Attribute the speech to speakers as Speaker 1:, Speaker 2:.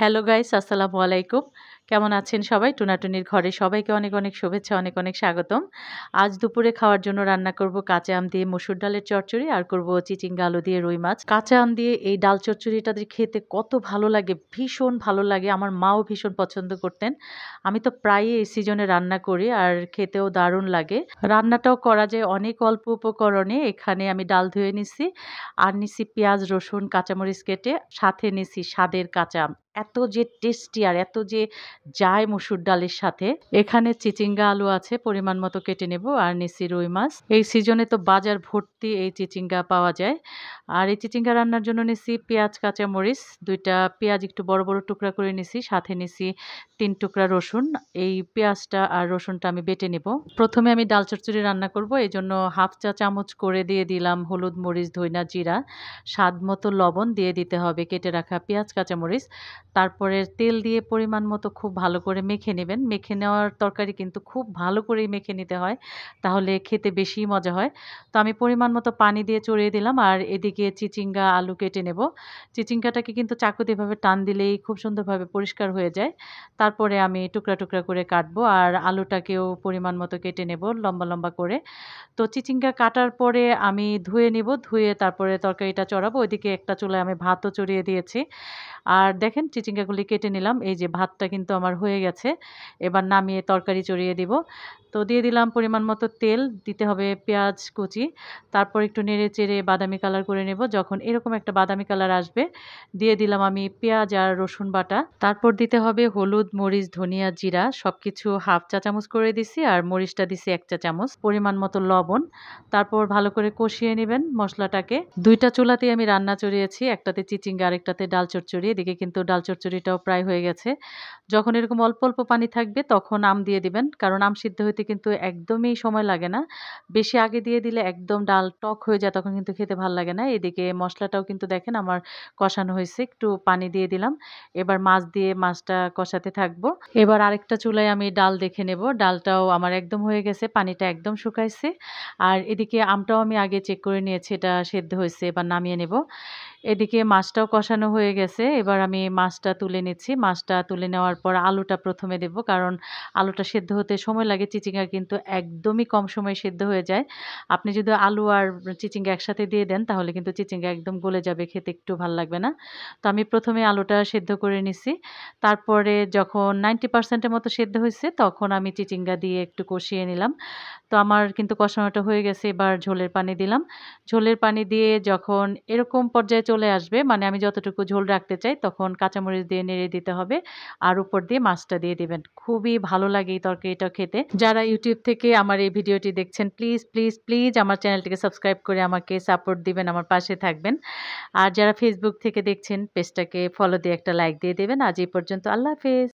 Speaker 1: hello guys আসসালামু আলাইকুম কেমন আছেন সবাই টুনাটুনির ঘরে সবাইকে অনেক অনেক শুভেচ্ছা অনেক অনেক স্বাগতম আজ দুপুরে খাওয়ার জন্য রান্না করব কাঁচা আম দিয়ে মসুর ডালের চচ্চড়ি আর করব চিচিঙ্গা আলু দিয়ে রুই মাছ কাঁচা আম দিয়ে এই ডাল চচ্চড়িটা খেতে কত ভালো লাগে ভীষণ ভালো লাগে আমার মাও ভীষণ পছন্দ করতেন আমি তো প্রায়ই এই সিজনে রান্না করি আর খেতেও দারুণ লাগে রান্নাটাও করা যায় অনেক অল্প উপকরণে এখানে আমি ডাল ধুয়ে নিছি আর নিছি পেঁয়াজ রসুন কাঁচামরিচ কেটে সাথে নিছি স্বাদের কাঁচা আম এত যে টেস্টি আর এত যে যায় মসুর ডালের সাথে এখানে চিচিঙ্গা আলু আছে পরিমাণ মতো কেটে নেব আর নিচি রুই মাছ এই সিজনে তো বাজার ভর্তি এই চিচিঙ্গা পাওয়া যায় আর এই চিচিঙ্গা রান্নার জন্য নিছি পেঁয়াজ কাঁচামরিচ দুইটা পেঁয়াজ একটু বড় বড় টুকরা করে নিছি সাথে নিছি তিন টুকরা রসুন এই পেঁয়াজটা আর রসুনটা আমি বেটে নেব প্রথমে আমি ডাল চচ্চড়ি রান্না করব এই জন্য হাফ চা চামচ করে দিয়ে দিলাম হলুদ মরিচ ধইনা জিরা স্বাদ মতো লবণ দিয়ে দিতে হবে কেটে রাখা পেঁয়াজ কাঁচামরিচ তারপরে তেল দিয়ে পরিমাণ মতো খুব ভালো করে মেখে নেবেন মেখে নেওয়ার তরকারি কিন্তু খুব ভালো করে মেখে নিতে হয় তাহলে খেতে বেশি মজা হয় তো আমি পরিমাণ মতো পানি দিয়ে চড়িয়ে দিলাম আর এদিকে চিচিঙ্গা আলু কেটে নেব চিচিঙ্গাটাকে কিন্তু চাকু এভাবে টান দিলেই খুব সুন্দরভাবে পরিষ্কার হয়ে যায় তারপরে আমি টুকরা টুকরা করে কাটবো আর আলুটাকেও পরিমাণ মতো কেটে নেব লম্বা লম্বা করে তো চিচিঙ্গা কাটার পরে আমি ধুয়ে নেব ধুয়ে তারপরে তরকারিটা চড়াবো ওইদিকে একটা চুলায় আমি ভাতও চড়িয়ে দিয়েছি আর দেখেন চিচিঙ্গাগুলি কেটে নিলাম এই যে ভাতটা কিন্তু আমার হয়ে গেছে এবার নামিয়ে তরকারি চড়িয়ে দিব তো দিয়ে দিলাম পরিমাণ মতো তেল দিতে হবে পেঁয়াজ কুচি তারপর একটু নেড়ে চেড়ে বাদামি কালার করে নেব যখন এরকম একটা বাদামি কালার আসবে দিয়ে দিলাম আমি পেঁয়াজ আর রসুন বাটা তারপর দিতে হবে হলুদ মরিচ ধনিয়া জিরা সব কিছু হাফ চা চামচ করে দিছি আর মরিচটা দিছি এক চা চামচ পরিমাণ মতো লবণ তারপর ভালো করে কষিয়ে নেবেন মশলাটাকে দুইটা চুলাতে আমি রান্না চড়িয়েছি একটাতে চিচিঙ্গা আরেকটাতে ডাল চড়চড়ি এদিকে কিন্তু ডাল ডাল চচ্চড়িটাও প্রায় হয়ে গেছে যখন এরকম অল্প অল্প পানি থাকবে তখন আম দিয়ে দিবেন কারণ আম সিদ্ধ হইতে কিন্তু একদমই সময় লাগে না বেশি আগে দিয়ে দিলে একদম ডাল টক হয়ে যায় তখন কিন্তু খেতে ভাল লাগে না এদিকে মশলাটাও কিন্তু দেখেন আমার কষানো হয়েছে একটু পানি দিয়ে দিলাম এবার মাছ দিয়ে মাছটা কষাতে থাকবো এবার আরেকটা চুলায় আমি ডাল দেখে নেব ডালটাও আমার একদম হয়ে গেছে পানিটা একদম শুকাইছে আর এদিকে আমটাও আমি আগে চেক করে নিয়েছি এটা সেদ্ধ হয়েছে এবার নামিয়ে নেব এদিকে মাছটাও কষানো হয়ে গেছে এবার আমি মাছটা তুলে নিচ্ছি মাছটা তুলে নেওয়ার পর আলুটা প্রথমে দেব কারণ আলুটা সেদ্ধ হতে সময় লাগে চিচিঙ্গা কিন্তু একদমই কম সময়ে সেদ্ধ হয়ে যায় আপনি যদি আলু আর চিচিঙ্গা একসাথে দিয়ে দেন তাহলে কিন্তু চিচিঙ্গা একদম গলে যাবে খেতে একটু ভাল লাগবে না তো আমি প্রথমে আলুটা সেদ্ধ করে নিছি তারপরে যখন নাইনটি পার্সেন্টের মতো সেদ্ধ হয়েছে তখন আমি চিচিঙ্গা দিয়ে একটু কষিয়ে নিলাম তো আমার কিন্তু কষানোটা হয়ে গেছে এবার ঝোলের পানি দিলাম ঝোলের পানি দিয়ে যখন এরকম পর্যায়ে চলে আসবে মানে আমি যতটুকু ঝোল রাখতে চাই তখন কাঁচামরিচ দিয়ে নেড়ে দিতে হবে আর উপর দিয়ে মাছটা দিয়ে দেবেন খুবই ভালো লাগে এই তরকারিটা খেতে যারা ইউটিউব থেকে আমার এই ভিডিওটি দেখছেন প্লিজ প্লিজ প্লিজ আমার চ্যানেলটিকে সাবস্ক্রাইব করে আমাকে সাপোর্ট দিবেন আমার পাশে থাকবেন আর যারা ফেসবুক থেকে দেখছেন পেজটাকে ফলো দিয়ে একটা লাইক দিয়ে দেবেন আজ এই পর্যন্ত আল্লাহ হাফেজ